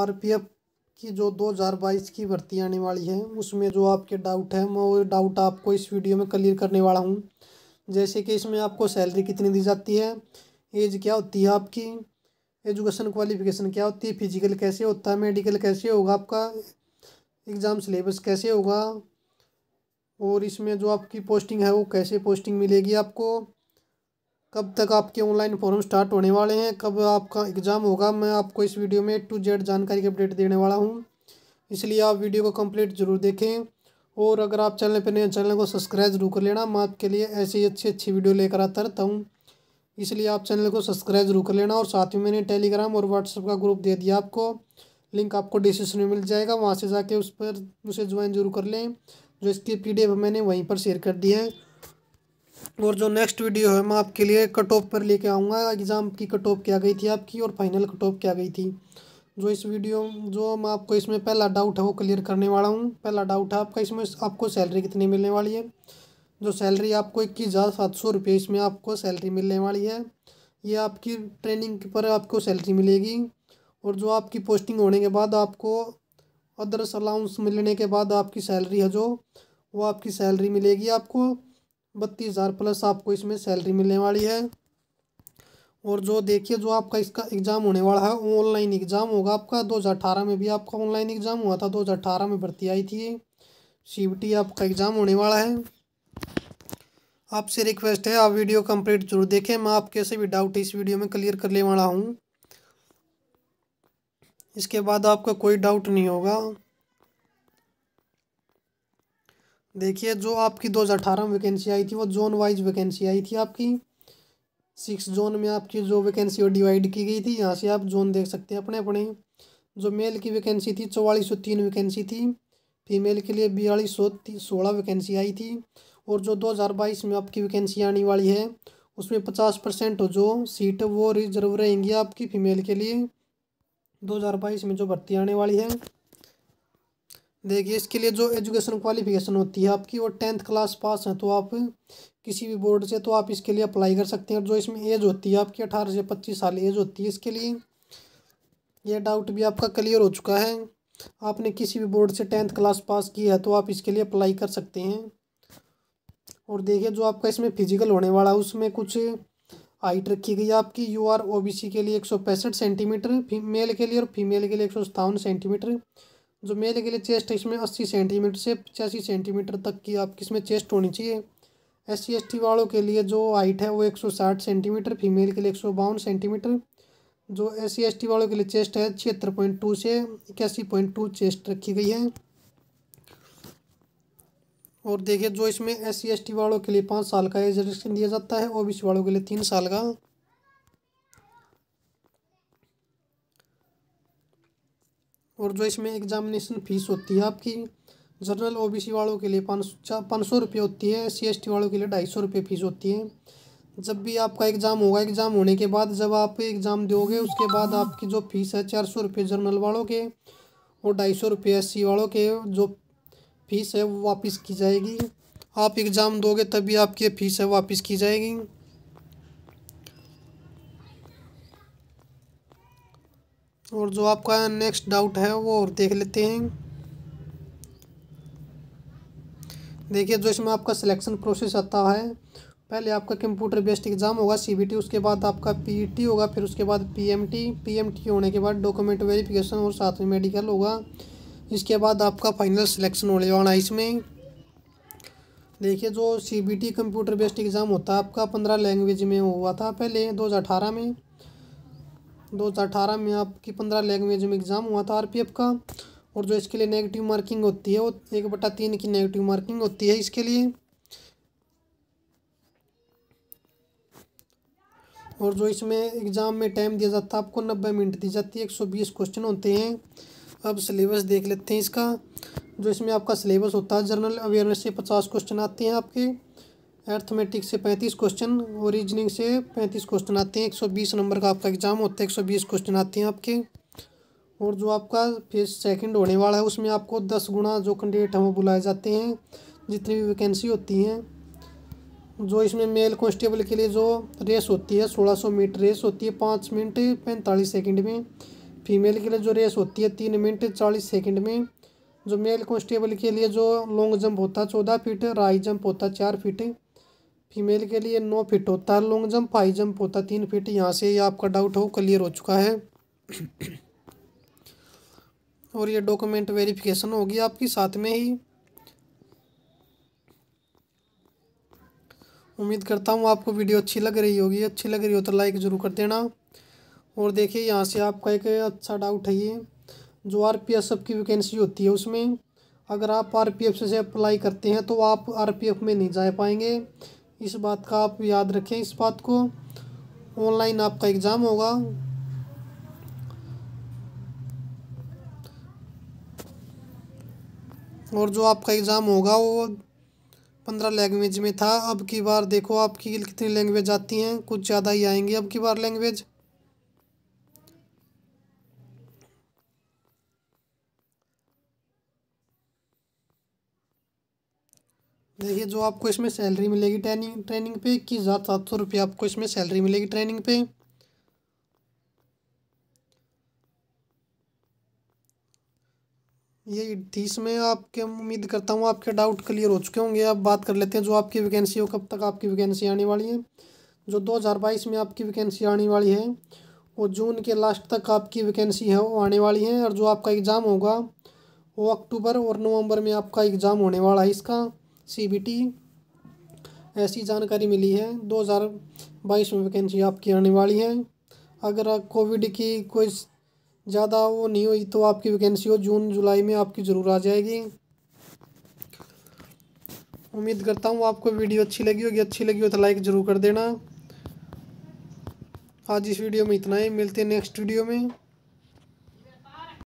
RPF की जो 2022 की भर्ती आने वाली है उसमें जो आपके डाउट है मैं वो डाउट आपको इस वीडियो में क्लियर करने वाला हूँ जैसे कि इसमें आपको सैलरी कितनी दी जाती है एज क्या होती है आपकी एजुकेशन क्वालिफिकेशन क्या होती है फिजिकल कैसे होता है मेडिकल कैसे होगा आपका एग्ज़ाम सिलेबस कैसे होगा और इसमें जो आपकी पोस्टिंग है वो कैसे पोस्टिंग मिलेगी आपको कब तक आपके ऑनलाइन फॉर्म स्टार्ट होने वाले हैं कब आपका एग्ज़ाम होगा मैं आपको इस वीडियो में टू जेड जानकारी की अपडेट देने वाला हूँ इसलिए आप वीडियो को कंप्लीट जरूर देखें और अगर आप चैनल पर नए चैनल को सब्सक्राइब जरूर कर लेना मैं आपके लिए ऐसी ही अच्छी अच्छी वीडियो लेकर आता रहता हूँ इसलिए आप चैनल को सब्सक्राइब जरूर कर लेना और साथ ही मैंने टेलीग्राम और व्हाट्सएप का ग्रुप दे दिया आपको लिंक आपको डिस्क्रिप्शन में मिल जाएगा वहाँ से जाके उस पर उसे ज्वाइन जरूर कर लें जो इसकी पी मैंने वहीं पर शेयर कर दी है और जो नेक्स्ट वीडियो है मैं आपके लिए कट ऑफ पर लेके आऊँगा एग्ज़ाम की कट ऑफ क्या गई थी आपकी और फाइनल कट ऑफ क्या गई थी जो इस वीडियो जो मैं आपको इसमें पहला डाउट है वो क्लियर करने वाला हूँ पहला डाउट है आपका इसमें आपको सैलरी कितनी मिलने वाली है जो सैलरी आपको इक्कीस हज़ार सात सौ रुपये इसमें आपको सैलरी मिलने वाली है ये आपकी ट्रेनिंग पर आपको सैलरी मिलेगी और जो आपकी पोस्टिंग होने के बाद आपको अदर्स अलाउंस मिलने के बाद आपकी सैलरी है जो वो आपकी सैलरी मिलेगी आपको बत्तीस हज़ार प्लस आपको इसमें सैलरी मिलने वाली है और जो देखिए जो आपका इसका एग्ज़ाम होने वाला है ऑनलाइन एग्ज़ाम होगा आपका 2018 में भी आपका ऑनलाइन एग्ज़ाम हुआ था 2018 में भर्ती आई थी सी आपका एग्ज़ाम होने वाला है आपसे रिक्वेस्ट है आप वीडियो कंप्लीट जरूर देखें मैं आप कैसे भी डाउट इस वीडियो में क्लियर करने वाला हूँ इसके बाद आपका कोई डाउट नहीं होगा देखिए जो आपकी 2018 में वैकेंसी आई थी वो जोन वाइज वैकेंसी आई थी आपकी सिक्स जोन में आपकी जो वैकेंसी वो डिवाइड की गई थी यहाँ से आप जोन देख सकते हैं अपने अपने जो मेल की वैकेंसी थी चौवालीस सौ तीन वैकेंसी थी फीमेल के लिए बयालीस सौ सोलह वैकेंसी आई थी और जो दो हज़ार बाईस में आपकी वैकेंसी आने वाली है उसमें पचास परसेंट जो सीट वो रिजर्व रहेंगी आपकी फ़ीमेल के लिए बाईस में जो भर्ती आने वाली है देखिए इसके लिए जो एजुकेशन क्वालिफिकेशन होती है आपकी वो टेंथ क्लास पास है तो आप किसी भी बोर्ड से तो आप इसके लिए अप्लाई कर सकते हैं और जो इसमें एज होती है आपकी अठारह से पच्चीस साल एज होती है इसके लिए ये डाउट भी आपका क्लियर हो चुका है आपने किसी भी बोर्ड से टेंथ क्लास पास की है तो आप इसके लिए अप्लाई कर सकते हैं और देखिए जो आपका इसमें फिजिकल होने वाला है उसमें कुछ हाइट रखी गई है आपकी U R O B C के लिए एक सौ पैंसठ सेंटीमीटर मेल के लिए और फीमेल के लिए एक सौ सत्तावन सेंटीमीटर जो मेल के लिए चेस्ट है इसमें अस्सी सेंटीमीटर से पचासी सेंटीमीटर तक की आपकी इसमें चेस्ट होनी चाहिए एस सी वालों के लिए जो हाइट है वो एक सौ साठ सेंटीमीटर फीमेल के लिए एक सौ बावन सेंटीमीटर जो एस सी वालों के लिए चेस्ट है छिहत्तर पॉइंट टू से इक्यासी पॉइंट टू चेस्ट रखी गई है और देखिए जो इसमें एस सी वालों के लिए पाँच साल का एज दिया जाता है ओ बी वालों के लिए तीन साल का और जो तो इसमें एग्जामिनेशन फ़ीस होती है आपकी जनरल ओबीसी वालों के लिए पाँच पाँच सौ रुपये होती है सीएसटी वालों के लिए ढाई सौ रुपये फ़ीस होती है जब भी आपका एग्ज़ाम होगा एग्ज़ाम होने के बाद जब आप एग्ज़ाम दोगे उसके बाद आपकी जो फ़ीस है चार सौ रुपये जर्नल वालों के और ढाई सौ रुपये एस वालों के जो फ़ीस है वो वापस की जाएगी आप एग्ज़ाम दोगे तभी आपकी फ़ीस है वापस की जाएगी और जो आपका नेक्स्ट डाउट है वो और देख लेते हैं देखिए जो इसमें आपका सिलेक्शन प्रोसेस आता है पहले आपका कंप्यूटर बेस्ड एग्ज़ाम होगा सीबीटी उसके बाद आपका पीटी e होगा फिर उसके बाद पीएमटी पीएमटी होने के बाद डॉक्यूमेंट वेरिफिकेशन और साथ में मेडिकल होगा इसके बाद आपका फाइनल सिलेक्शन होने वाला है इसमें देखिए जो सीबीटी कंप्यूटर बेस्ड एग्ज़ाम होता है आपका पंद्रह लैंग्वेज में हुआ था पहले दो में 2018 में आपकी पंद्रह लैंग्वेज में एग्ज़ाम हुआ था आरपीएफ का और जो इसके लिए नेगेटिव मार्किंग होती है वो एक बटा तीन की नेगेटिव मार्किंग होती है इसके लिए और जो इसमें एग्ज़ाम में टाइम दिया जाता है आपको नब्बे मिनट दी जाती है एक सौ बीस क्वेश्चन होते हैं अब सिलेबस देख लेते हैं इसका जो इसमें आपका सिलेबस होता है जनरल अवेयरनेस से पचास क्वेश्चन आते हैं आपके एर्थमेटिक्स से पैंतीस क्वेश्चन और रीजनिंग से पैंतीस क्वेश्चन आते हैं एक सौ बीस नंबर का आपका एग्ज़ाम होता है एक सौ बीस क्वेश्चन आते हैं आपके और जो आपका फेज सेकंड होने वाला है उसमें आपको दस गुना जो कैंडिडेट हैं वो बुलाए जाते हैं जितनी भी वैकेंसी होती हैं जो इसमें मेल कॉन्स्टेबल के लिए जो रेस होती है सोलह सौ मीटर रेस होती है पाँच मिनट पैंतालीस सेकेंड में फीमेल के लिए जो रेस होती है तीन मिनट चालीस सेकेंड में जो मेल कॉन्स्टेबल के लिए जो लॉन्ग जंप होता है चौदह फीट राई जंप होता है चार फीट फीमेल के लिए नौ फिट होता है लॉन्ग जंप हाई जंप होता है तीन फिट यहाँ से आपका डाउट हो क्लियर हो चुका है और ये डॉक्यूमेंट वेरिफिकेशन होगी आपकी साथ में ही उम्मीद करता हूँ आपको वीडियो अच्छी लग रही होगी अच्छी लग रही हो तो लाइक ज़रूर कर देना और देखिए यहाँ से आपका एक अच्छा डाउट है ये जो आर पी एफ की वैकेंसी होती है उसमें अगर आप आर पी एफ से अप्लाई करते हैं तो आप आर पी एफ में नहीं जा पाएंगे इस बात का आप याद रखें इस बात को ऑनलाइन आपका एग्ज़ाम होगा और जो आपका एग्ज़ाम होगा वो पंद्रह लैंग्वेज में था अब की बार देखो आपकी कितनी लैंग्वेज आती हैं कुछ ज़्यादा ही आएंगी अब की बार लैंग्वेज देखिए तो जो आपको इसमें सैलरी मिलेगी ट्रेनिंग ट्रेनिंग पे इक्कीस हज़ार सात सौ रुपये आपको इसमें सैलरी मिलेगी ट्रेनिंग पे ये तीस में आपके उम्मीद करता हूँ आपके डाउट क्लियर हो चुके होंगे अब बात कर लेते हैं जो आपकी वैकेंसी हो कब तक आपकी वैकेंसी आने वाली है जो दो हज़ार बाईस में आपकी वैकेंसी आने वाली है वो जून के लास्ट तक आपकी वैकेंसी है वो आने वाली है और जो आपका एग्ज़ाम होगा वो अक्टूबर और नवंबर में आपका एग्ज़ाम होने वाला है इसका सी ऐसी जानकारी मिली है 2022 में वैकेंसी आपकी आने वाली है अगर कोविड की कोई ज़्यादा वो नहीं हुई तो आपकी वैकेंसी हो जून जुलाई में आपकी ज़रूर आ जाएगी उम्मीद करता हूँ आपको वीडियो अच्छी लगी होगी अच्छी लगी हो तो लाइक ज़रूर कर देना आज इस वीडियो में इतना ही मिलते हैं नेक्स्ट वीडियो में